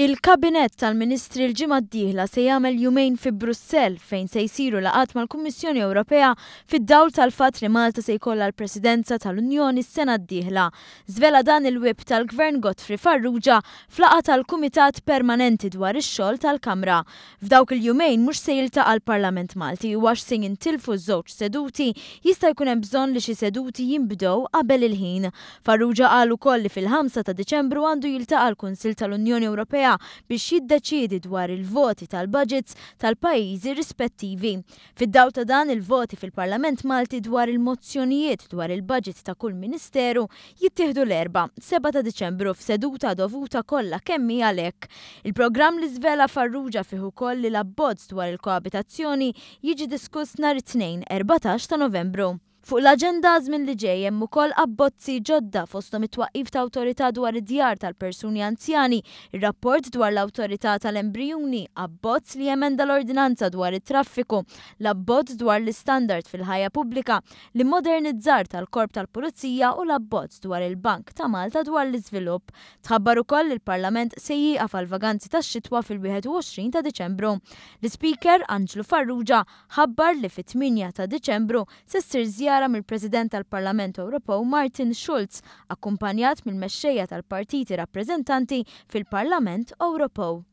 Il-Kabinett tal-Ministri l-ġimgħa d-dieħla se jagħmel jumejn fi Brussell fejn se jsiru laqat mal-Kummissjoni Ewropea fid-dawl tal fat li Malta se jkollha l-Presidenza tal-Unjoni s-sena d-dieħla. Zvela dan il web tal-Gvern Gottfri Farrugia flaqa tal-Kumitat Permanenti dwar ix-xogħol tal-Kamra. F'dawk il-jumejn mhux se jiltaqa' għal parlament Malti u għax se jintilfu żewġ seduti jista' jkun hemm bżonn li xi seduti jinbdew qabel il-ħin. Farrugia qal ukoll li fil-5 ta' Diċembru għandu jiltaqa' għal kunsil tal-Unjoni Ewropea Kamra biex jiddeċiedi dwar il-voti tal-budgets tal-pajjiżi rispettivi. fid dawta ta' dan il-voti fil-Parlament Malti dwar il-mozzjonijiet dwar il-budget ta' kull ministeru jittieħdu l-erba' 7 ta' Diċembru f'seduta dovuta kollha kemmi għalhekk. Il-programm li żvela Farrugia fih ukoll li l-abbozz dwar il-koabitazzjoni jiġi diskuss nhar it-tnejn 14 ta' Novembru. Fuq l-agenda żmien li ġej hemm ukoll abbozzi ġodda fosthom it-twaqqif ta' awtorità dwar id-djar tal-persuni anzjani, ir-rapport dwar l-awtorità tal embrijuni abbozz li jemenda l-ordinanza dwar it-traffiku, l-abbozz dwar l-istandard fil-ħajja pubblika, li modernizzar tal-korp tal-pulizija u l-abbozz dwar il-Bank ta' Malta dwar l-iżvilupp. Tħabbar ukoll il-Parlament se jieqaf għal vaganzi tax-xitwa fil-21 ta' Diċembru. L-Speaker Anġlu Farrugia ħabbar li fit-8 ta' Diċembru se ssir zjara mill-President tal-Parlament Ewropew Martin Schulz, akkumpanjat mill-mexxejja tal-partiti rappreżentanti fil-Parlament Ewropew.